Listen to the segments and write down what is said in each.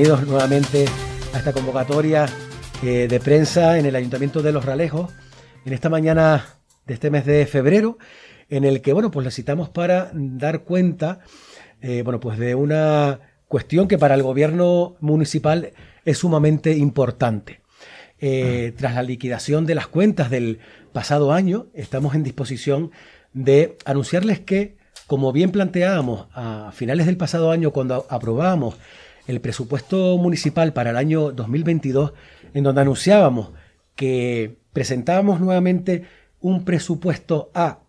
bienvenidos nuevamente a esta convocatoria eh, de prensa en el Ayuntamiento de Los Ralejos, en esta mañana de este mes de febrero, en el que, bueno, pues la citamos para dar cuenta, eh, bueno, pues de una cuestión que para el gobierno municipal es sumamente importante. Eh, ah. tras la liquidación de las cuentas del pasado año, estamos en disposición de anunciarles que, como bien planteábamos a finales del pasado año cuando aprobamos el presupuesto municipal para el año 2022, en donde anunciábamos que presentábamos nuevamente un presupuesto A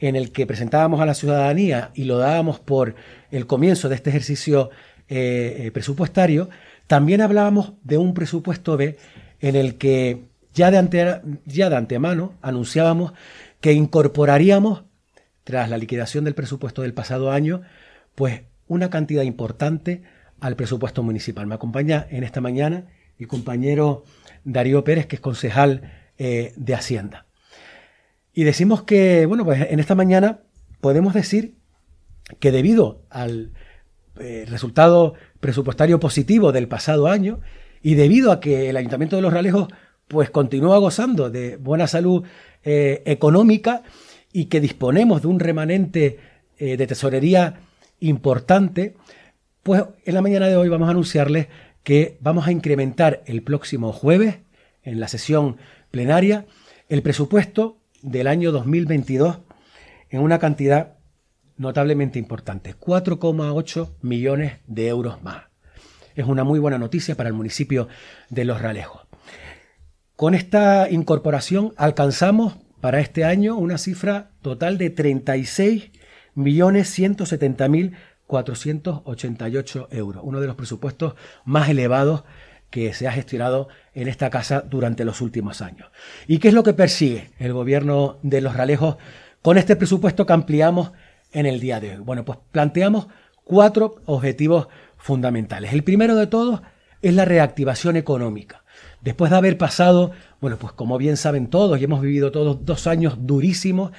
en el que presentábamos a la ciudadanía y lo dábamos por el comienzo de este ejercicio eh, eh, presupuestario, también hablábamos de un presupuesto B en el que ya de, ya de antemano anunciábamos que incorporaríamos, tras la liquidación del presupuesto del pasado año, pues una cantidad importante al presupuesto municipal. Me acompaña en esta mañana el compañero Darío Pérez, que es concejal eh, de Hacienda. Y decimos que, bueno, pues en esta mañana podemos decir que debido al eh, resultado presupuestario positivo del pasado año y debido a que el Ayuntamiento de Los Ralejos pues continúa gozando de buena salud eh, económica y que disponemos de un remanente de tesorería importante, pues en la mañana de hoy vamos a anunciarles que vamos a incrementar el próximo jueves, en la sesión plenaria, el presupuesto del año 2022 en una cantidad notablemente importante, 4,8 millones de euros más. Es una muy buena noticia para el municipio de Los Ralejos. Con esta incorporación alcanzamos para este año una cifra total de 36.170.000 millones 488 euros, uno de los presupuestos más elevados que se ha gestionado en esta casa durante los últimos años. ¿Y qué es lo que persigue el gobierno de los Ralejos con este presupuesto que ampliamos en el día de hoy? Bueno, pues planteamos cuatro objetivos fundamentales. El primero de todos es la reactivación económica. Después de haber pasado, bueno, pues como bien saben todos y hemos vivido todos dos años durísimos,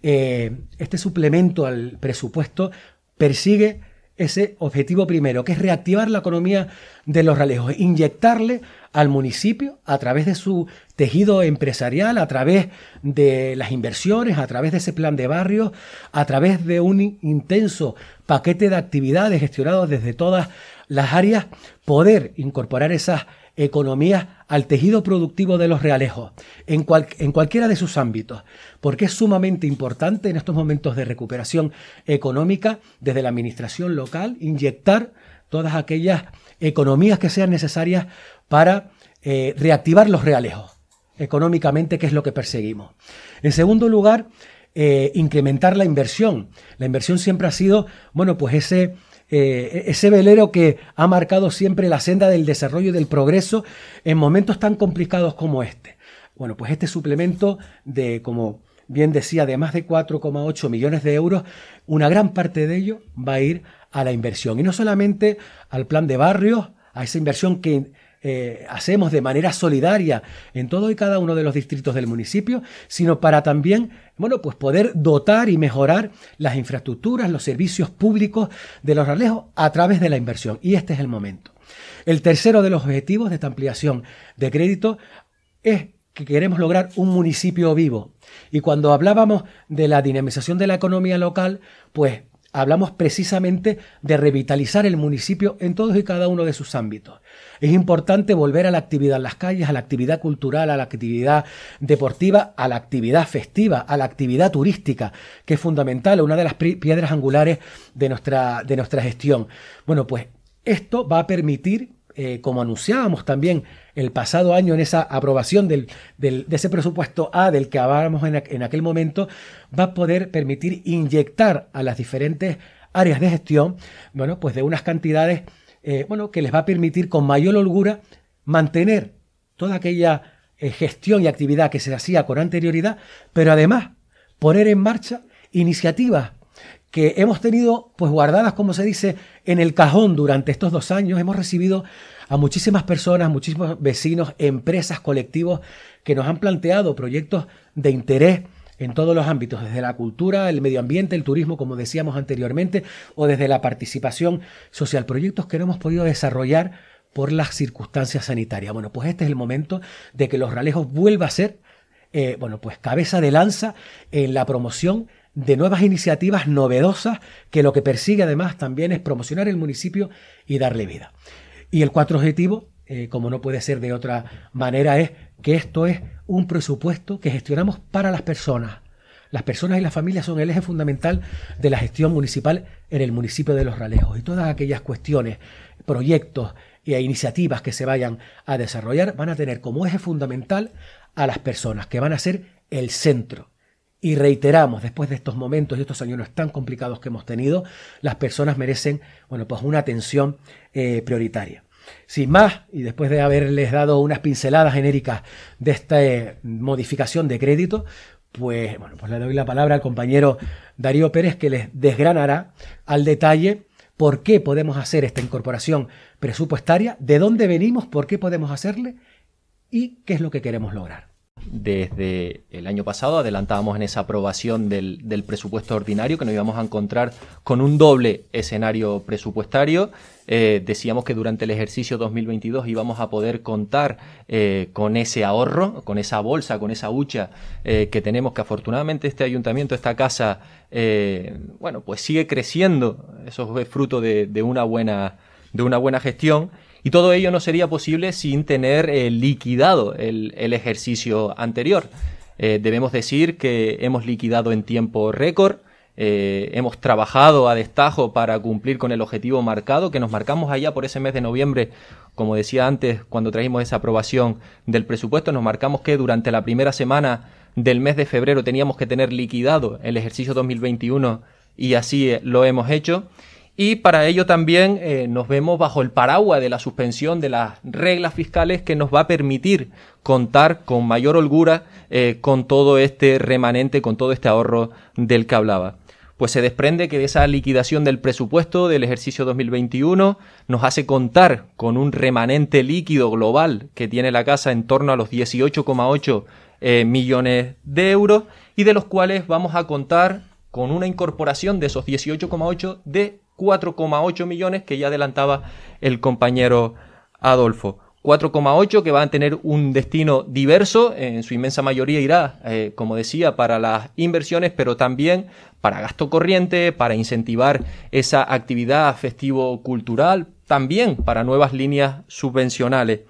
eh, este suplemento al presupuesto persigue ese objetivo primero, que es reactivar la economía de los Ralejos, inyectarle al municipio a través de su tejido empresarial, a través de las inversiones, a través de ese plan de barrios, a través de un intenso paquete de actividades gestionados desde todas las áreas, poder incorporar esas economías al tejido productivo de los realejos, en, en cualquiera de sus ámbitos, porque es sumamente importante en estos momentos de recuperación económica, desde la administración local, inyectar todas aquellas economías que sean necesarias para eh, reactivar los realejos económicamente, que es lo que perseguimos. En segundo lugar, eh, incrementar la inversión. La inversión siempre ha sido, bueno, pues ese eh, ese velero que ha marcado siempre la senda del desarrollo y del progreso en momentos tan complicados como este. Bueno, pues este suplemento de, como bien decía, de más de 4,8 millones de euros, una gran parte de ello va a ir a la inversión. Y no solamente al plan de barrios, a esa inversión que eh, hacemos de manera solidaria en todo y cada uno de los distritos del municipio, sino para también, bueno, pues poder dotar y mejorar las infraestructuras, los servicios públicos de los ralejos a través de la inversión. Y este es el momento. El tercero de los objetivos de esta ampliación de crédito es que queremos lograr un municipio vivo. Y cuando hablábamos de la dinamización de la economía local, pues hablamos precisamente de revitalizar el municipio en todos y cada uno de sus ámbitos. Es importante volver a la actividad en las calles, a la actividad cultural, a la actividad deportiva, a la actividad festiva, a la actividad turística, que es fundamental, una de las piedras angulares de nuestra, de nuestra gestión. Bueno, pues esto va a permitir eh, como anunciábamos también el pasado año en esa aprobación del, de ese presupuesto A del que hablábamos en, aquel momento, va a poder permitir inyectar a las diferentes áreas de gestión, bueno, pues de unas cantidades, eh, bueno, que les va a permitir con mayor holgura mantener toda aquella eh, gestión y actividad que se hacía con anterioridad, pero además poner en marcha iniciativas que hemos tenido pues guardadas, como se dice, en el cajón durante estos dos años. Hemos recibido a muchísimas personas, muchísimos vecinos, empresas, colectivos que nos han planteado proyectos de interés en todos los ámbitos, desde la cultura, el medio ambiente, el turismo, como decíamos anteriormente, o desde la participación social, proyectos que no hemos podido desarrollar por las circunstancias sanitarias. Bueno, pues este es el momento de que los Ralejos vuelva a ser, eh, bueno, pues cabeza de lanza en la promoción de nuevas iniciativas novedosas que lo que persigue además también es promocionar el municipio y darle vida. Y el cuarto objetivo, eh, como no puede ser de otra manera, es que esto es un presupuesto que gestionamos para las personas. Las personas y las familias son el eje fundamental de la gestión municipal en el municipio de Los Ralejos y todas aquellas cuestiones, proyectos e iniciativas que se vayan a desarrollar van a tener como eje fundamental a las personas, que van a ser el centro y reiteramos, después de estos momentos y estos años tan complicados que hemos tenido, las personas merecen, bueno, pues una atención eh, prioritaria. Sin más, y después de haberles dado unas pinceladas genéricas de esta eh, modificación de crédito, pues bueno, pues le doy la palabra al compañero Darío Pérez que les desgranará al detalle por qué podemos hacer esta incorporación presupuestaria, de dónde venimos, por qué podemos hacerle y qué es lo que queremos lograr. Desde el año pasado adelantábamos en esa aprobación del, presupuesto ordinario que nos íbamos a encontrar con un doble escenario presupuestario. Eh, decíamos que durante el ejercicio 2022 íbamos a poder contar eh, con ese ahorro, con esa bolsa, con esa hucha eh, que tenemos, que afortunadamente este ayuntamiento, esta casa, bueno, pues sigue creciendo. Eso es fruto de una buena gestión. Y todo ello no sería posible sin tener eh, liquidado el, ejercicio anterior. Eh, debemos decir que hemos liquidado en tiempo récord, eh, hemos trabajado a destajo para cumplir con el objetivo marcado que nos marcamos allá por ese mes de noviembre. Como decía antes, cuando trajimos esa aprobación del presupuesto, nos marcamos que durante la primera semana del mes de febrero teníamos que tener liquidado el ejercicio 2021 y así lo hemos hecho. Y para ello también eh, nos vemos bajo el paraguas de la suspensión de las reglas fiscales que nos va a permitir contar con mayor holgura eh, con todo este remanente, con todo este ahorro del que hablaba pues se desprende que de esa liquidación del presupuesto del ejercicio 2021 nos hace contar con un remanente líquido global que tiene la casa en torno a los 18,8 eh, millones de euros y de los cuales vamos a contar con una incorporación de esos 18,8 de 4,8 millones que ya adelantaba el compañero Adolfo. 4,8 que van a tener un destino diverso, en su inmensa mayoría irá, eh, como decía, para las inversiones, pero también para gasto corriente, para incentivar esa actividad festivo-cultural, también para nuevas líneas subvencionales.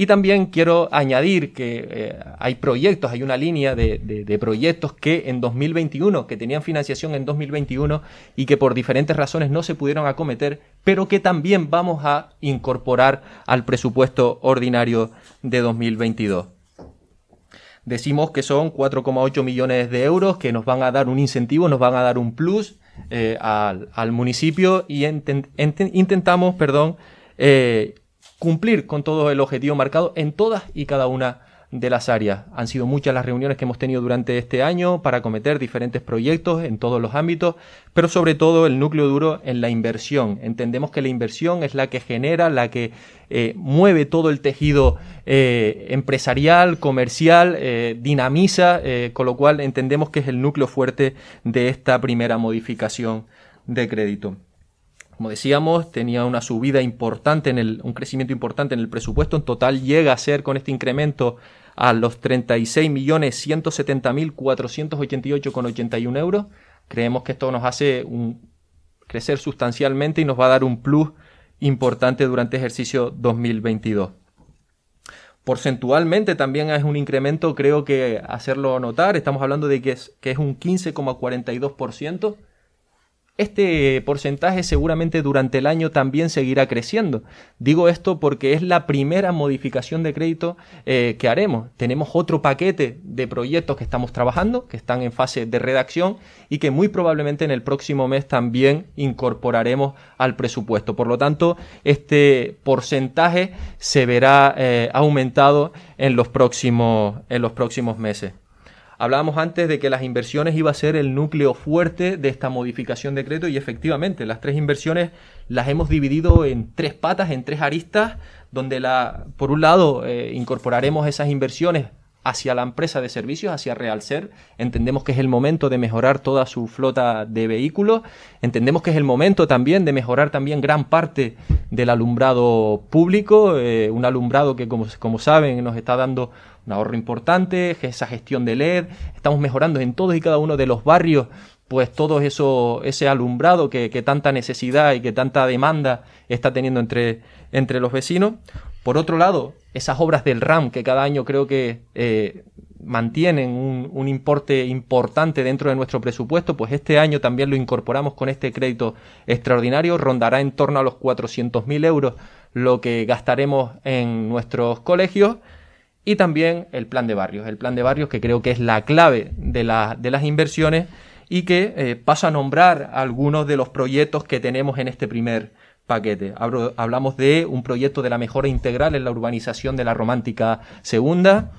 Y también quiero añadir que eh, hay proyectos, hay una línea de, proyectos que en 2021, que tenían financiación en 2021 y que por diferentes razones no se pudieron acometer, pero que también vamos a incorporar al presupuesto ordinario de 2022. Decimos que son 4,8 millones de euros que nos van a dar un incentivo, nos van a dar un plus eh, al, municipio y intentamos, perdón, eh, cumplir con todo el objetivo marcado en todas y cada una de las áreas. Han sido muchas las reuniones que hemos tenido durante este año para acometer diferentes proyectos en todos los ámbitos, pero sobre todo el núcleo duro en la inversión. Entendemos que la inversión es la que genera, la que eh, mueve todo el tejido eh, empresarial, comercial, eh, dinamiza, con lo cual entendemos que es el núcleo fuerte de esta primera modificación de crédito. Como decíamos, tenía una subida importante, en el, un crecimiento importante en el presupuesto. En total llega a ser con este incremento a los 36.170.488,81 euros. Creemos que esto nos hace un, crecer sustancialmente y nos va a dar un plus importante durante ejercicio 2022. Porcentualmente también es un incremento, creo que hacerlo notar, estamos hablando de que es, que es un 15,42%, este porcentaje seguramente durante el año también seguirá creciendo. Digo esto porque es la primera modificación de crédito eh, que haremos. Tenemos otro paquete de proyectos que estamos trabajando, que están en fase de redacción y que muy probablemente en el próximo mes también incorporaremos al presupuesto. Por lo tanto, este porcentaje se verá eh, aumentado en los próximos, en los próximos meses. Hablábamos antes de que las inversiones iba a ser el núcleo fuerte de esta modificación de decreto y efectivamente las tres inversiones las hemos dividido en tres patas, en tres aristas, donde la, por un lado eh, incorporaremos esas inversiones hacia la empresa de servicios, hacia Realcer. Entendemos que es el momento de mejorar toda su flota de vehículos. Entendemos que es el momento también de mejorar también gran parte del alumbrado público, eh, un alumbrado que como, como saben nos está dando un ahorro importante, esa gestión de LED, estamos mejorando en todos y cada uno de los barrios pues todo eso, ese alumbrado que, tanta necesidad y que tanta demanda está teniendo entre, entre, los vecinos. Por otro lado, esas obras del RAM que cada año creo que eh, mantienen un, un, importe importante dentro de nuestro presupuesto, pues este año también lo incorporamos con este crédito extraordinario, rondará en torno a los 400.000 euros lo que gastaremos en nuestros colegios y también el plan de barrios. El plan de barrios que creo que es la clave de, las inversiones y que eh, pasa a nombrar algunos de los proyectos que tenemos en este primer paquete. hablamos de un proyecto de la mejora integral en la urbanización de la Romántica Segunda.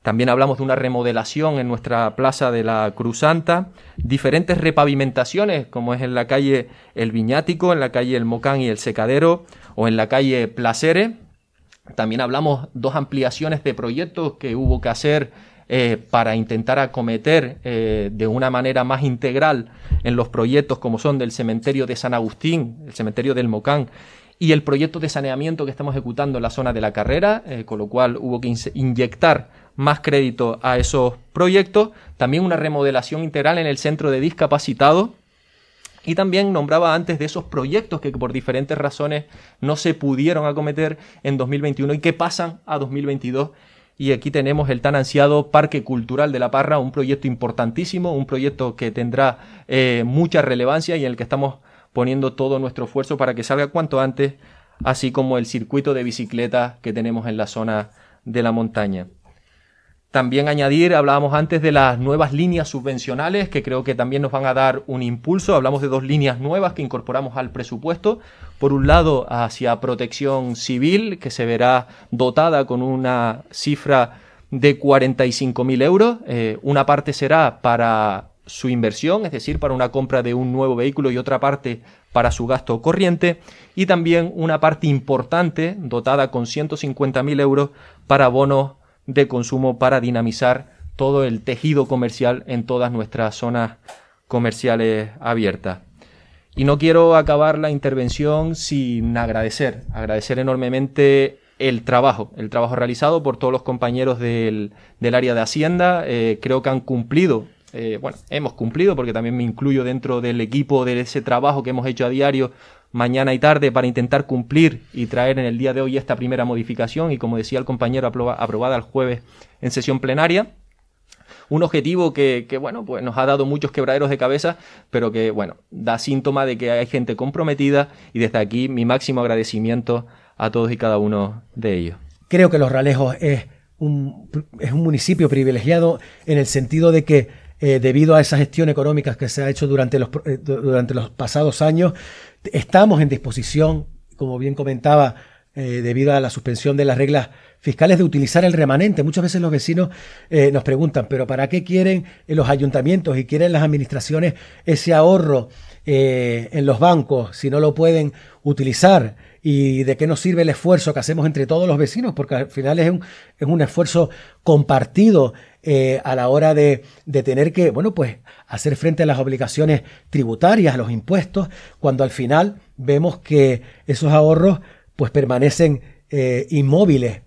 También hablamos de una remodelación en nuestra plaza de la Cruz Santa, diferentes repavimentaciones, como es en la calle El Viñático, en la calle El Mocán y El Secadero, o en la calle Placeres, también hablamos dos ampliaciones de proyectos que hubo que hacer eh, para intentar acometer eh, de una manera más integral en los proyectos como son del cementerio de San Agustín, el cementerio del Mocán y el proyecto de saneamiento que estamos ejecutando en la zona de la carrera, eh, con lo cual hubo que inyectar más crédito a esos proyectos. También una remodelación integral en el centro de discapacitados y también nombraba antes de esos proyectos que por diferentes razones no se pudieron acometer en 2021 y que pasan a 2022. Y aquí tenemos el tan ansiado Parque Cultural de La Parra, un proyecto importantísimo, un proyecto que tendrá eh, mucha relevancia y en el que estamos poniendo todo nuestro esfuerzo para que salga cuanto antes, así como el circuito de bicicleta que tenemos en la zona de la montaña. También añadir, hablábamos antes de las nuevas líneas subvencionales que creo que también nos van a dar un impulso. Hablamos de dos líneas nuevas que incorporamos al presupuesto. Por un lado, hacia protección civil, que se verá dotada con una cifra de 45.000 euros. Eh, una parte será para su inversión, es decir, para una compra de un nuevo vehículo y otra parte para su gasto corriente y también una parte importante dotada con 150.000 euros para bonos de consumo para dinamizar todo el tejido comercial en todas nuestras zonas comerciales abiertas. Y no quiero acabar la intervención sin agradecer, agradecer enormemente el trabajo, el trabajo realizado por todos los compañeros del, área de Hacienda. Eh, creo que han cumplido, eh, bueno, hemos cumplido porque también me incluyo dentro del equipo de ese trabajo que hemos hecho a diario mañana y tarde para intentar cumplir y traer en el día de hoy esta primera modificación y como decía el compañero aprobada el jueves en sesión plenaria un objetivo que, bueno, pues nos ha dado muchos quebraderos de cabeza, pero que, bueno, da síntoma de que hay gente comprometida y desde aquí mi máximo agradecimiento a todos y cada uno de ellos. Creo que Los Ralejos es es un municipio privilegiado en el sentido de que eh, debido a esa gestión económica que se ha hecho durante los, eh, durante los pasados años, estamos en disposición, como bien comentaba, eh, debido a la suspensión de las reglas fiscales, de utilizar el remanente. Muchas veces los vecinos nos preguntan, pero ¿para qué quieren los ayuntamientos y quieren las administraciones ese ahorro en los bancos si no lo pueden utilizar? y de qué nos sirve el esfuerzo que hacemos entre todos los vecinos, porque al final es es un esfuerzo compartido eh, a la hora de, tener que, bueno, pues hacer frente a las obligaciones tributarias, a los impuestos, cuando al final vemos que esos ahorros pues permanecen eh, inmóviles.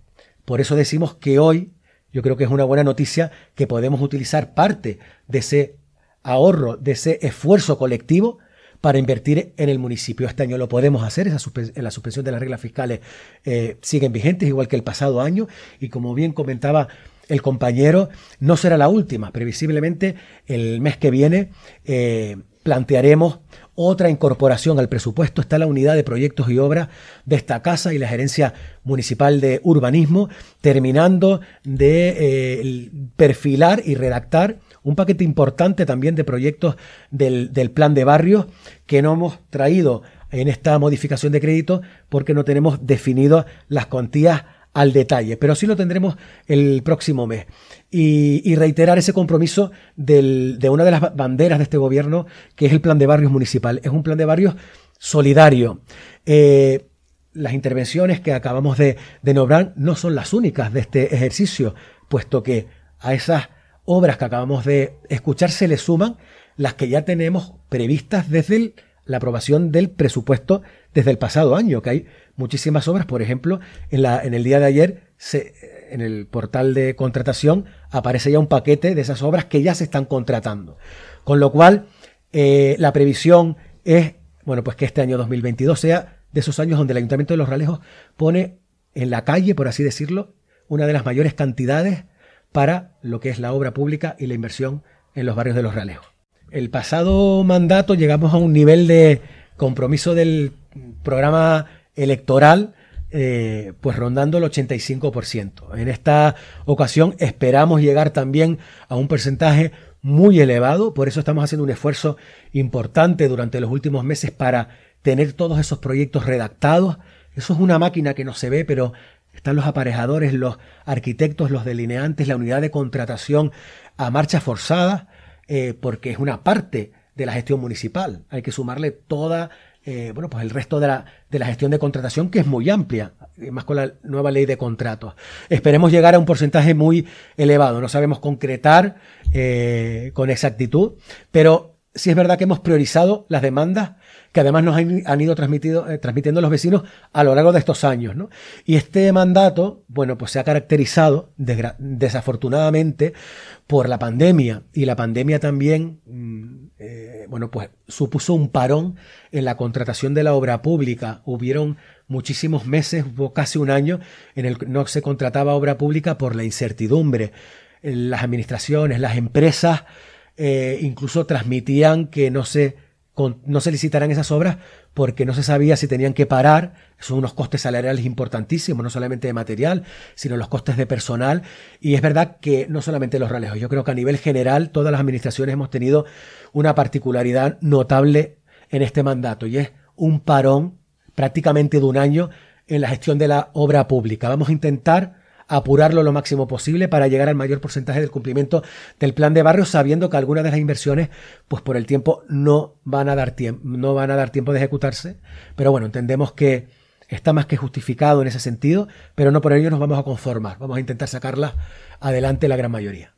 Por eso decimos que hoy yo creo que es una buena noticia que podemos utilizar parte de ese ahorro, de ese esfuerzo colectivo para invertir en el municipio. Este año lo podemos hacer, la suspensión de las reglas fiscales sigue eh, siguen vigentes, igual que el pasado año, y como bien comentaba el compañero no será la última. Previsiblemente el mes que viene eh, plantearemos otra incorporación al presupuesto. Está la unidad de proyectos y obras de esta casa y la gerencia municipal de urbanismo, terminando de eh, perfilar y redactar un paquete importante también de proyectos del, plan de barrios que no hemos traído en esta modificación de crédito porque no tenemos definidas las cuantías al detalle, pero sí lo tendremos el próximo mes. Y, reiterar ese compromiso de una de las banderas de este gobierno, que es el plan de barrios municipal. Es un plan de barrios solidario. Eh, las intervenciones que acabamos de, nombrar no son las únicas de este ejercicio, puesto que a esas obras que acabamos de escuchar se le suman las que ya tenemos previstas desde la aprobación del presupuesto desde el pasado año, que hay muchísimas obras. Por ejemplo, en, la, en el día de ayer, se, en el portal de contratación, aparece ya un paquete de esas obras que ya se están contratando. Con lo cual, eh, la previsión es, bueno, pues que este año 2022 sea de esos años donde el Ayuntamiento de Los Ralejos pone en la calle, por así decirlo, una de las mayores cantidades para lo que es la obra pública y la inversión en los barrios de Los Ralejos. El pasado mandato llegamos a un nivel de compromiso del programa electoral, eh, pues rondando el 85%. En esta ocasión esperamos llegar también a un porcentaje muy elevado, por eso estamos haciendo un esfuerzo importante durante los últimos meses para tener todos esos proyectos redactados. Eso es una máquina que no se ve, pero están los aparejadores, los arquitectos, los delineantes, la unidad de contratación a marcha forzada, eh, porque es una parte de la gestión municipal. Hay que sumarle toda eh, bueno, pues el resto de la, de la, gestión de contratación, que es muy amplia, eh, más con la nueva ley de contratos. Esperemos llegar a un porcentaje muy elevado, no sabemos concretar eh, con exactitud, pero sí es verdad que hemos priorizado las demandas que además nos han, ido transmitido, transmitiendo los vecinos a lo largo de estos años. Y este mandato, bueno, pues se ha caracterizado desafortunadamente por la pandemia y la pandemia también mm, bueno, pues supuso un parón en la contratación de la obra pública. Hubieron muchísimos meses, casi un año, en el que no se contrataba obra pública por la incertidumbre. Las administraciones, las empresas, eh, incluso transmitían que no se no se licitarán esas obras porque no se sabía si tenían que parar, son unos costes salariales importantísimos, no solamente de material, sino los costes de personal. Y es verdad que no solamente los ralejos. yo creo que a nivel general todas las administraciones hemos tenido una particularidad notable en este mandato y es un parón prácticamente de un año en la gestión de la obra pública. Vamos a intentar apurarlo lo máximo posible para llegar al mayor porcentaje del cumplimiento del plan de barrio, sabiendo que algunas de las inversiones, pues por el tiempo, no van a dar tiempo, no van a dar tiempo de ejecutarse. Pero bueno, entendemos que está más que justificado en ese sentido, pero no por ello nos vamos a conformar. Vamos a intentar sacarlas adelante la gran mayoría.